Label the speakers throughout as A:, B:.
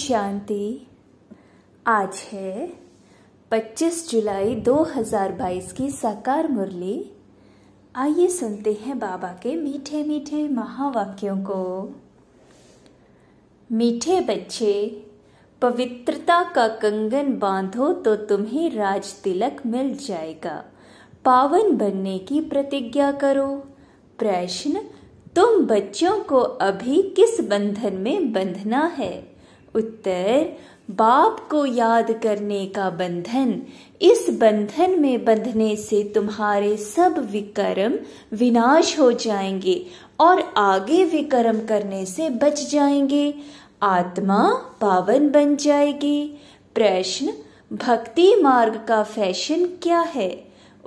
A: शांति आज है 25 जुलाई 2022 की साकार मुरली आइए सुनते हैं बाबा के मीठे मीठे महावाक्यों को मीठे बच्चे पवित्रता का कंगन बांधो तो तुम्हें राज तिलक मिल जाएगा पावन बनने की प्रतिज्ञा करो प्रश्न तुम बच्चों को अभी किस बंधन में बंधना है उत्तर बाप को याद करने का बंधन इस बंधन में बंधने से तुम्हारे सब विकर्म विनाश हो जाएंगे और आगे विकर्म करने से बच जाएंगे आत्मा पावन बन जाएगी प्रश्न भक्ति मार्ग का फैशन क्या है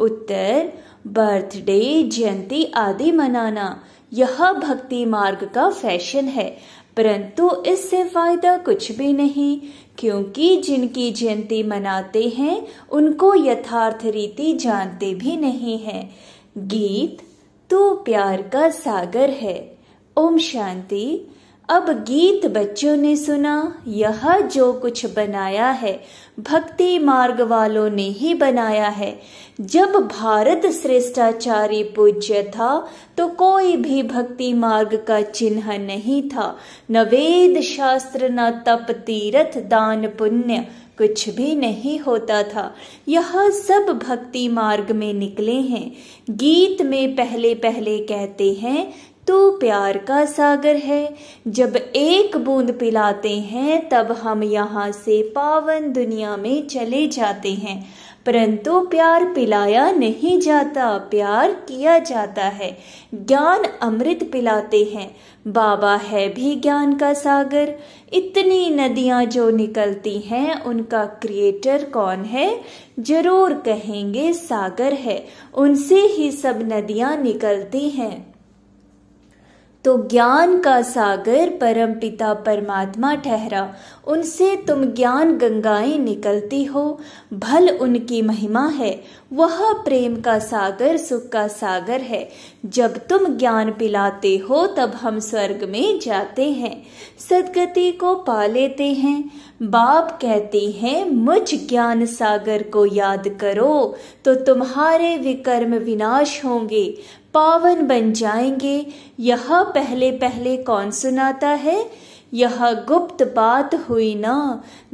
A: उत्तर बर्थडे जयंती आदि मनाना यह भक्ति मार्ग का फैशन है परंतु इससे फायदा कुछ भी नहीं क्योंकि जिनकी जयंती मनाते हैं उनको यथार्थ रीति जानते भी नहीं हैं गीत तू प्यार का सागर है ओम शांति अब गीत बच्चों ने सुना यह जो कुछ बनाया है भक्ति मार्ग वालों ने ही बनाया है जब भारत श्रेष्ठाचारी पूज्य था तो कोई भी भक्ति मार्ग का चिन्ह नहीं था न वेद शास्त्र न तप तीर्थ दान पुण्य कुछ भी नहीं होता था यह सब भक्ति मार्ग में निकले हैं गीत में पहले पहले कहते हैं तो प्यार का सागर है जब एक बूंद पिलाते हैं तब हम यहाँ से पावन दुनिया में चले जाते हैं परंतु प्यार पिलाया नहीं जाता प्यार किया जाता है ज्ञान अमृत पिलाते हैं बाबा है भी ज्ञान का सागर इतनी नदियाँ जो निकलती हैं उनका क्रिएटर कौन है जरूर कहेंगे सागर है उनसे ही सब नदियाँ निकलती हैं तो ज्ञान का सागर परमपिता परमात्मा ठहरा उनसे तुम ज्ञान गंगाएं निकलती हो भल उनकी महिमा है वह प्रेम का सागर सुख का सागर है जब तुम ज्ञान पिलाते हो तब हम स्वर्ग में जाते हैं सदगति को पा लेते हैं बाप कहते हैं मुझ ज्ञान सागर को याद करो तो तुम्हारे विकर्म विनाश होंगे पावन बन जाएंगे यह पहले पहले कौन सुनाता है यह गुप्त बात हुई ना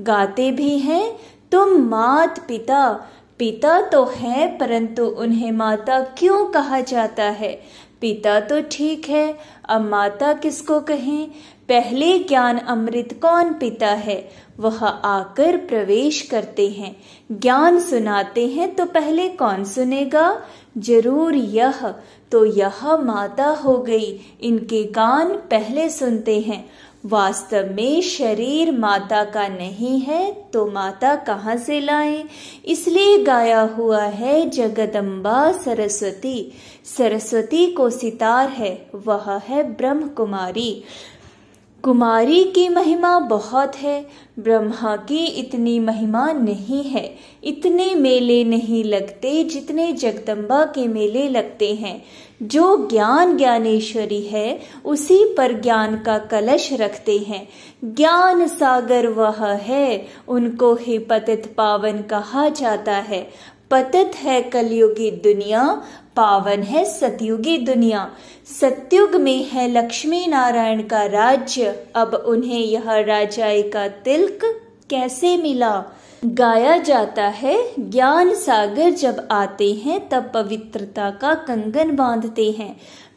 A: गाते भी हैं तुम मात पिता पिता तो है परंतु उन्हें माता क्यों कहा जाता है पिता तो ठीक है अब माता किसको कहें पहले ज्ञान अमृत कौन पिता है वह आकर प्रवेश करते हैं ज्ञान सुनाते हैं तो पहले कौन सुनेगा जरूर यह तो यह माता हो गई इनके कान पहले सुनते हैं वास्तव में शरीर माता का नहीं है तो माता कहाँ से लाए इसलिए गाया हुआ है जगदम्बा सरस्वती सरस्वती को सितार है वह है ब्रह्म कुमारी कुमारी की महिमा बहुत है ब्रह्मा की इतनी महिमा नहीं है इतने मेले नहीं लगते जितने जगदम्बा के मेले लगते हैं जो ज्ञान ज्ञानेश्वरी है उसी पर ज्ञान का कलश रखते हैं ज्ञान सागर वह है उनको ही पतित पावन कहा जाता है पतित है कलयुगी दुनिया पावन है सतयुगी दुनिया सतयुग में है लक्ष्मी नारायण का राज्य अब उन्हें यह राजाई का तिलक कैसे मिला गाया जाता है ज्ञान सागर जब आते हैं तब पवित्रता का कंगन बांधते हैं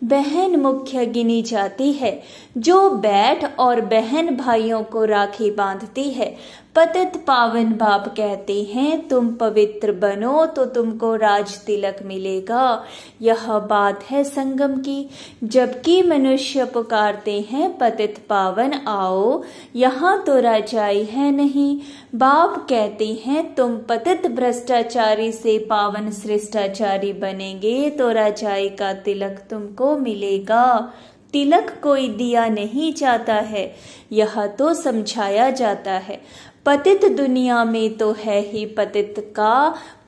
A: बहन मुख्य गिनी जाती है जो बैठ और बहन भाइयों को राखी बांधती है पतित पावन बाप कहते हैं तुम पवित्र बनो तो तुमको राज तिलक मिलेगा यह बात है संगम की जबकि मनुष्य पुकारते हैं पतित पावन आओ यहाँ तो राजाई है नहीं बाप कहते हैं तुम पतित भ्रष्टाचारी से पावन शिष्टाचारी बनेंगे तो राजाई का तिलक तुमको मिलेगा तिलक कोई दिया नहीं जाता है यह तो समझाया जाता है पतित दुनिया में तो है ही पतित का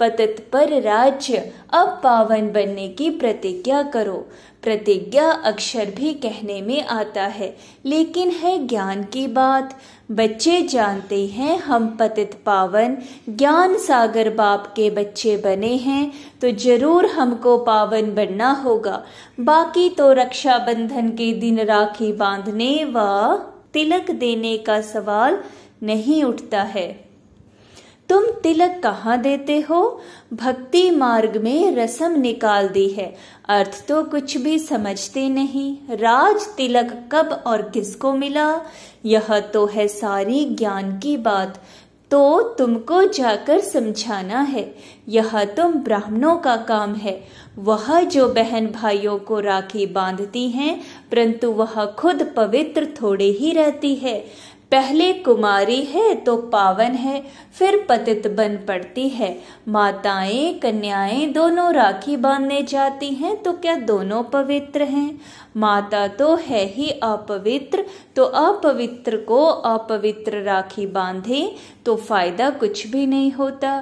A: पतित पर राज्य अब पावन बनने की प्रतिज्ञा करो प्रतिज्ञा अक्षर भी कहने में आता है लेकिन है ज्ञान की बात बच्चे जानते हैं हम पतित पावन ज्ञान सागर बाप के बच्चे बने हैं तो जरूर हमको पावन बनना होगा बाकी तो रक्षाबंधन के दिन राखी बांधने व तिलक देने का सवाल नहीं उठता है तुम तिलक कहाँ देते हो भक्ति मार्ग में रसम निकाल दी है अर्थ तो कुछ भी समझते नहीं राज तिलक कब और किसको मिला यह तो है सारी ज्ञान की बात तो तुमको जाकर समझाना है यह तुम ब्राह्मणों का काम है वह जो बहन भाइयों को राखी बांधती हैं परंतु वह खुद पवित्र थोड़े ही रहती है पहले कुमारी है तो पावन है फिर पतित बन पड़ती है माताएं कन्याएं दोनों राखी बांधने जाती हैं तो क्या दोनों पवित्र हैं माता तो है ही अपवित्र तो अपवित्र को अपवित्र राखी बांधे तो फायदा कुछ भी नहीं होता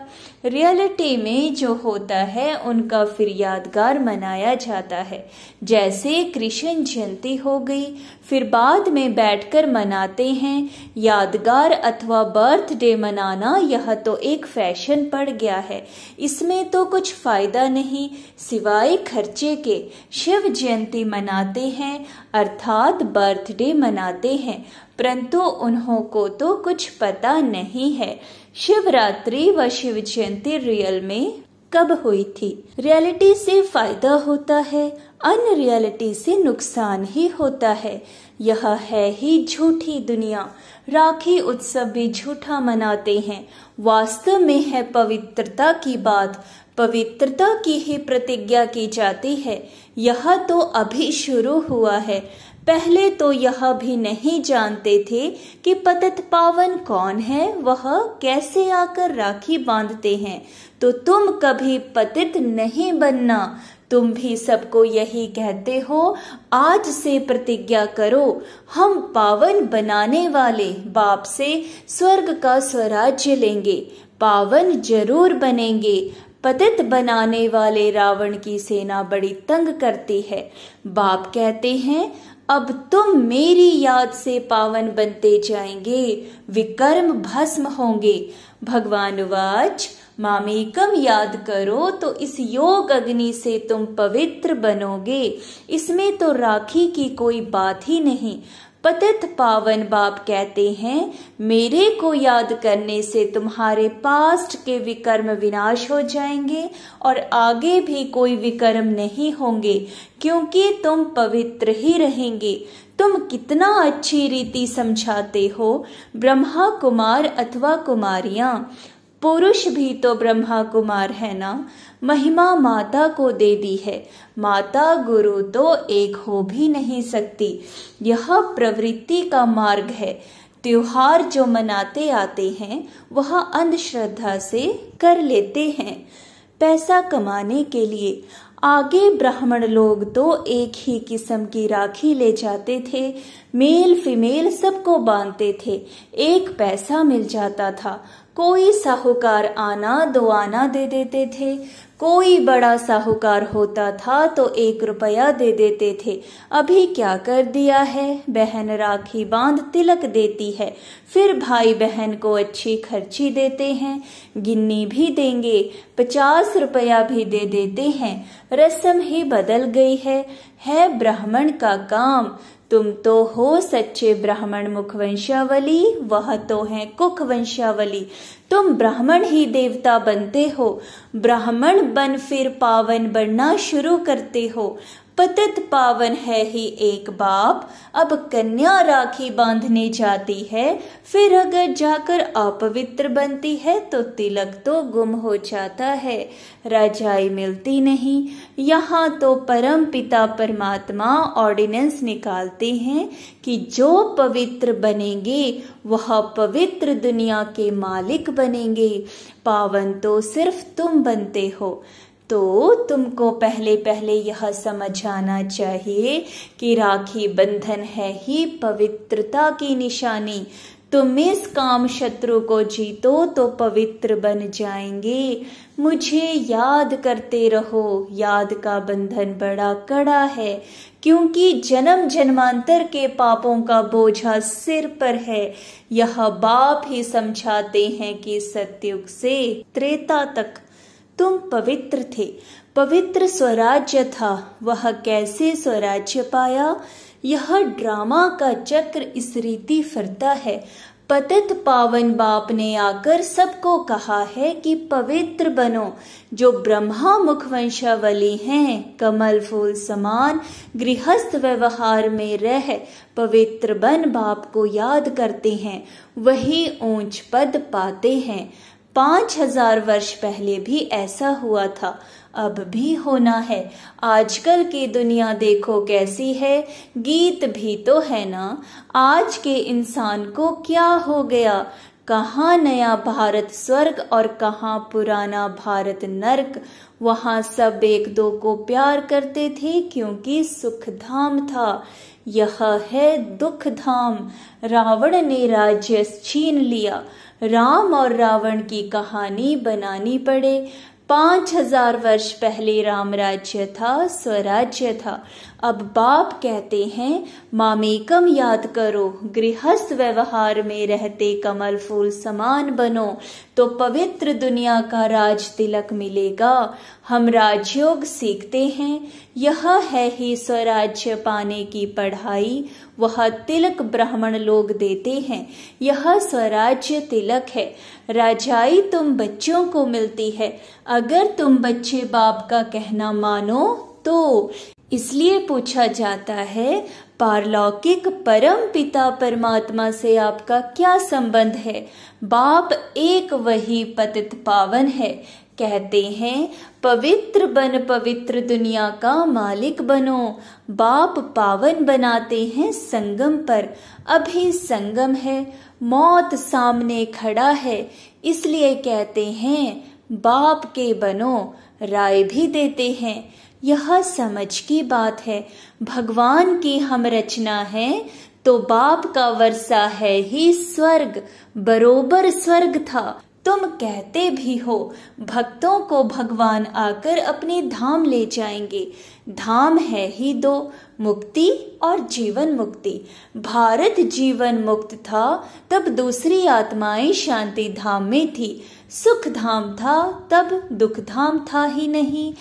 A: रियलिटी में जो होता है उनका फिर यादगार मनाया जाता है जैसे कृष्ण जयंती हो गई फिर बाद में बैठकर मनाते हैं यादगार अथवा बर्थडे मनाना यह तो एक फैशन पड़ गया है इसमें तो कुछ फायदा नहीं सिवाय खर्चे के शिव जयंती मनाते हैं अर्थात बर्थडे मनाते हैं परंतु उन्हों को तो कुछ पता नहीं है शिवरात्रि व शिव जयंती रियल में कब हुई थी रियलिटी से फायदा होता है अन रियलिटी से नुकसान ही होता है यह है ही झूठी दुनिया राखी उत्सव भी झूठा मनाते हैं वास्तव में है पवित्रता की बात पवित्रता की ही प्रतिज्ञा की जाती है यह तो अभी शुरू हुआ है पहले तो यह भी नहीं जानते थे कि पतित पावन कौन है वह कैसे आकर राखी बांधते हैं तो तुम कभी पतित नहीं बनना तुम भी सबको यही कहते हो आज से प्रतिज्ञा करो हम पावन बनाने वाले बाप से स्वर्ग का स्वराज्य लेंगे पावन जरूर बनेंगे पतित बनाने वाले रावण की सेना बड़ी तंग करती है बाप कहते हैं अब तुम मेरी याद से पावन बनते जाएंगे विकर्म भस्म होंगे भगवान वाच मामेकम याद करो तो इस योग अग्नि से तुम पवित्र बनोगे इसमें तो राखी की कोई बात ही नहीं पतित पावन बाप कहते हैं मेरे को याद करने से तुम्हारे पास्ट के विकर्म विनाश हो जाएंगे और आगे भी कोई विकर्म नहीं होंगे क्योंकि तुम पवित्र ही रहेंगे तुम कितना अच्छी रीति समझाते हो ब्रह्मा कुमार अथवा कुमारियां पुरुष भी तो ब्रह्मा कुमार है ना महिमा माता को दे दी है माता गुरु तो एक हो भी नहीं सकती यह प्रवृत्ति का मार्ग है त्योहार जो मनाते आते हैं वह अंधश्रद्धा से कर लेते हैं पैसा कमाने के लिए आगे ब्राह्मण लोग तो एक ही किस्म की राखी ले जाते थे मेल फीमेल सबको बांधते थे एक पैसा मिल जाता था कोई साहूकार आना दो आना दे देते थे कोई बड़ा साहूकार होता था तो एक रुपया दे देते थे अभी क्या कर दिया है बहन राखी बांध तिलक देती है फिर भाई बहन को अच्छी खर्ची देते हैं गिन्नी भी देंगे पचास रुपया भी दे देते हैं रस्म ही बदल गई है है ब्राह्मण का काम तुम तो हो सच्चे ब्राह्मण मुख वंशावली वह तो है कुख वंशावली तुम ब्राह्मण ही देवता बनते हो ब्राह्मण बन फिर पावन बनना शुरू करते हो पतित पावन है ही एक बाप अब कन्या राखी बांधने जाती है फिर अगर जाकर अपवित्र बनती है तो तिलक तो गुम हो जाता है रजाई मिलती नहीं यहाँ तो परम पिता परमात्मा ऑर्डिनेंस निकालते हैं कि जो पवित्र बनेंगे वह पवित्र दुनिया के मालिक बनेंगे पावन तो सिर्फ तुम बनते हो तो तुमको पहले पहले यह समझ आना चाहिए कि राखी बंधन है ही पवित्रता की निशानी तुम इस काम शत्रु को जीतो तो पवित्र बन जाएंगे मुझे याद करते रहो याद का बंधन बड़ा कड़ा है क्योंकि जन्म जन्मांतर के पापों का बोझा सिर पर है यह बाप ही समझाते हैं कि सत्युग से त्रेता तक तुम पवित्र थे पवित्र स्वराज्य था वह कैसे स्वराज्य पाया यह ड्रामा का चक्र इस रीति फिरता है पतित पावन बाप ने आकर सबको कहा है कि पवित्र बनो जो ब्रह्मा मुखवंशावली हैं कमल फूल समान गृहस्थ व्यवहार में रह पवित्र बन बाप को याद करते हैं वही ऊंच पद पाते हैं पांच हजार वर्ष पहले भी ऐसा हुआ था अब भी होना है आजकल की दुनिया देखो कैसी है गीत भी तो है ना आज के इंसान को क्या हो गया कहाँ नया भारत स्वर्ग और कहाँ पुराना भारत नरक वहाँ सब एक दो को प्यार करते थे क्योंकि सुख धाम था यह है दुख धाम रावण ने राज्य छीन लिया राम और रावण की कहानी बनानी पड़े पांच हजार वर्ष पहले राम राज्य था स्वराज्य था अब बाप कहते हैं मामेकम याद करो गृहस्थ व्यवहार में रहते कमल फूल समान बनो तो पवित्र दुनिया का राज तिलक मिलेगा हम राजयोग सीखते हैं यह है ही स्वराज्य पाने की पढ़ाई वह तिलक ब्राह्मण लोग देते हैं यह स्वराज्य तिलक है राजाई तुम बच्चों को मिलती है अगर तुम बच्चे बाप का कहना मानो तो इसलिए पूछा जाता है पारलौकिक परम पिता परमात्मा से आपका क्या संबंध है बाप एक वही पतित पावन है कहते हैं पवित्र बन पवित्र दुनिया का मालिक बनो बाप पावन बनाते हैं संगम पर अभी संगम है मौत सामने खड़ा है इसलिए कहते हैं बाप के बनो राय भी देते हैं यह समझ की बात है भगवान की हम रचना है तो बाप का वर्षा है ही स्वर्ग बरोबर स्वर्ग था तुम कहते भी हो भक्तों को भगवान आकर अपने धाम ले जाएंगे धाम है ही दो मुक्ति और जीवन मुक्ति भारत जीवन मुक्त था तब दूसरी आत्माएं शांति धाम में थी सुख धाम था तब दुख धाम था ही नहीं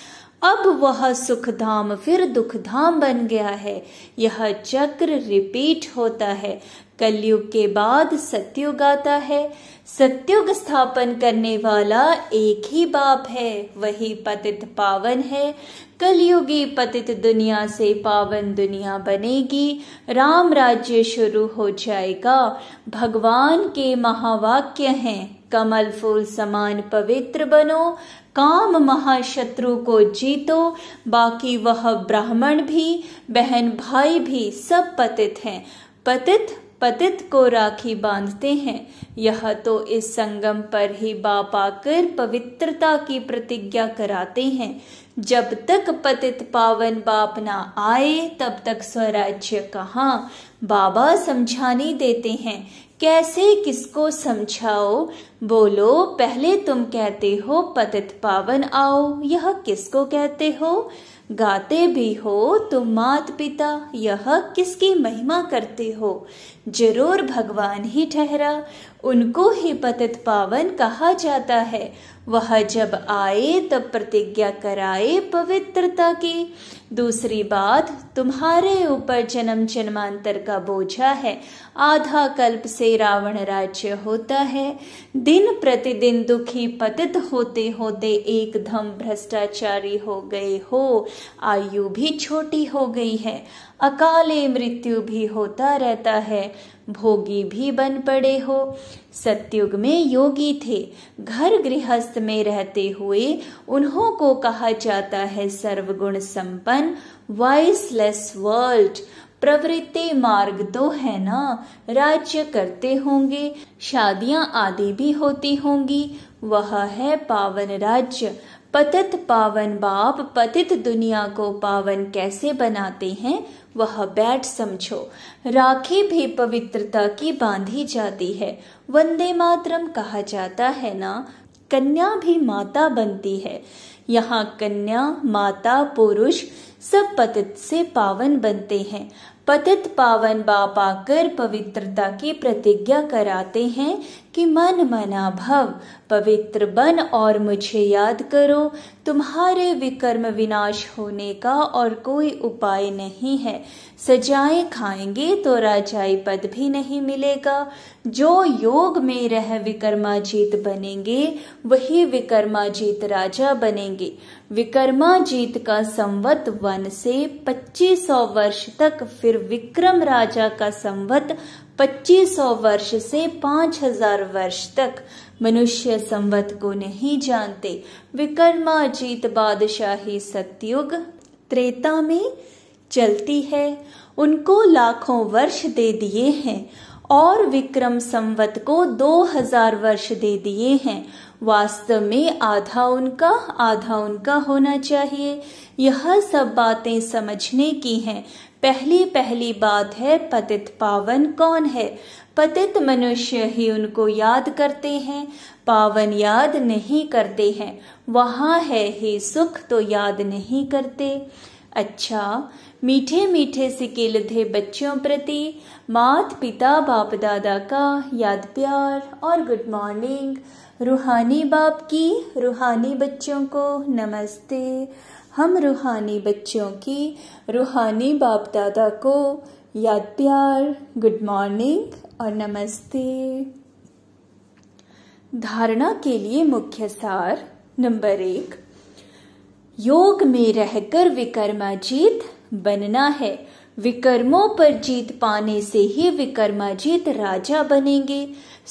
A: अब वह सुख धाम फिर दुख धाम बन गया है यह चक्र रिपीट होता है कलयुग के बाद सत्युग आता है सत्युग स्थापन करने वाला एक ही बाप है वही पतित पावन है कलयुगी पतित दुनिया से पावन दुनिया बनेगी राम राज्य शुरू हो जाएगा भगवान के महावाक्य हैं कमल फूल समान पवित्र बनो काम महाशत्रु को जीतो बाकी वह ब्राह्मण भी बहन भाई भी सब पतित हैं पतित पतित को राखी बांधते हैं यह तो इस संगम पर ही बाप आकर पवित्रता की प्रतिज्ञा कराते हैं जब तक पतित पावन बाप ना आए तब तक स्वराज्य कहाँ बाबा समझाने देते हैं कैसे किसको समझाओ बोलो पहले तुम कहते हो पतित पावन आओ यह किसको कहते हो गाते भी हो तुम तो मात पिता यह किसकी महिमा करते हो जरूर भगवान ही ठहरा उनको ही पतित पावन कहा जाता है वह जब आए तब प्रतिज्ञा कराए पवित्रता की दूसरी बात तुम्हारे ऊपर जन्म जन्मांतर का बोझा है आधा कल्प से रावण राज्य होता है दिन प्रतिदिन दुखी पतित होते होते एकदम भ्रष्टाचारी हो गए हो आयु भी छोटी हो गई है अकाले मृत्यु भी होता रहता है भोगी भी बन पड़े हो सत्युग में योगी थे घर गृहस्थ में रहते हुए उन्हों को कहा जाता है सर्वगुण संपन्न वॉइसलेस वर्ल्ड प्रवृत्ति मार्ग तो है ना राज्य करते होंगे शादियां आदि भी होती होंगी वह है पावन राज्य पतित पावन बाप पतित दुनिया को पावन कैसे बनाते हैं वह बैठ समझो राखी भी पवित्रता की बांधी जाती है वंदे मातरम कहा जाता है ना कन्या भी माता बनती है यहाँ कन्या माता पुरुष सब पतित से पावन बनते हैं पतित पावन बापा कर पवित्रता की प्रतिज्ञा कराते हैं कि मन मना भव पवित्र बन और मुझे याद करो तुम्हारे विकर्म विनाश होने का और कोई उपाय नहीं है सजाए खाएंगे तो राजाई पद भी नहीं मिलेगा जो योग में रह विकर्माजीत बनेंगे वही विकर्माजीत राजा बनेंगे विकर्माजीत का संवत वन से 2500 वर्ष तक फिर फिर विक्रम राजा का संवत 2500 वर्ष से 5000 वर्ष तक मनुष्य संवत को नहीं जानते विक्रमाजीत बादशाही सत्युग त्रेता में चलती है उनको लाखों वर्ष दे दिए हैं और विक्रम संवत को 2000 वर्ष दे दिए हैं वास्तव में आधा उनका आधा उनका होना चाहिए यह सब बातें समझने की हैं पहली पहली बात है पतित पावन कौन है पतित मनुष्य ही उनको याद करते हैं पावन याद नहीं करते हैं वहाँ है ही सुख तो याद नहीं करते अच्छा मीठे मीठे थे बच्चों प्रति मात पिता बाप दादा का याद प्यार और गुड मॉर्निंग रूहानी बाप की रूहानी बच्चों को नमस्ते हम रूहानी बच्चों की रूहानी बाप दादा को याद प्यार गुड मॉर्निंग और नमस्ते धारणा के लिए मुख्य सार नंबर एक योग में रहकर विकर्माजीत बनना है विकर्मों पर जीत पाने से ही विकर्माजीत राजा बनेंगे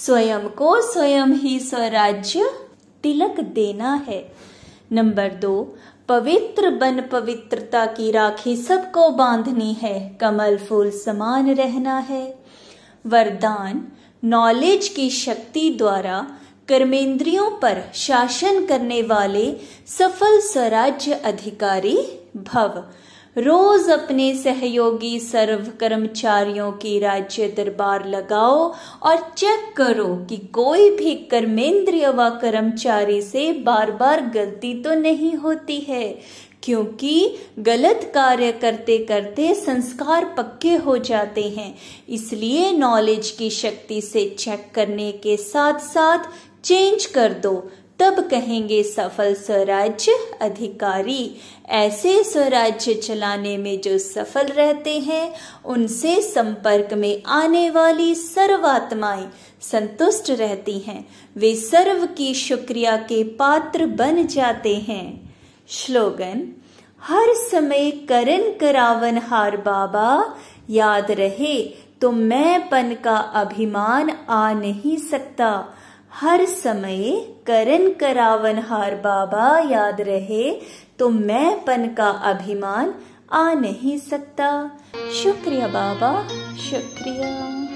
A: स्वयं को स्वयं ही स्वराज्य तिलक देना है नंबर दो पवित्र बन पवित्रता की राखी सबको बांधनी है कमल फूल समान रहना है वरदान नॉलेज की शक्ति द्वारा कर्मेंद्रियों पर शासन करने वाले सफल स्वराज्य अधिकारी भव रोज अपने सहयोगी सर्व कर्मचारियों की राज्य दरबार लगाओ और चेक करो कि कोई भी कर्मेंद्रिय व कर्मचारी से बार बार गलती तो नहीं होती है क्योंकि गलत कार्य करते करते संस्कार पक्के हो जाते हैं इसलिए नॉलेज की शक्ति से चेक करने के साथ साथ चेंज कर दो तब कहेंगे सफल स्वराज्य अधिकारी ऐसे स्वराज्य चलाने में जो सफल रहते हैं उनसे संपर्क में आने वाली सर्वात्माएं संतुष्ट रहती हैं वे सर्व की शुक्रिया के पात्र बन जाते हैं श्लोगन हर समय करन करावन हार बाबा याद रहे तो पन का अभिमान आ नहीं सकता हर समय करन करावन हार बाबा याद रहे तो मैं पन का अभिमान आ नहीं सकता शुक्रिया बाबा शुक्रिया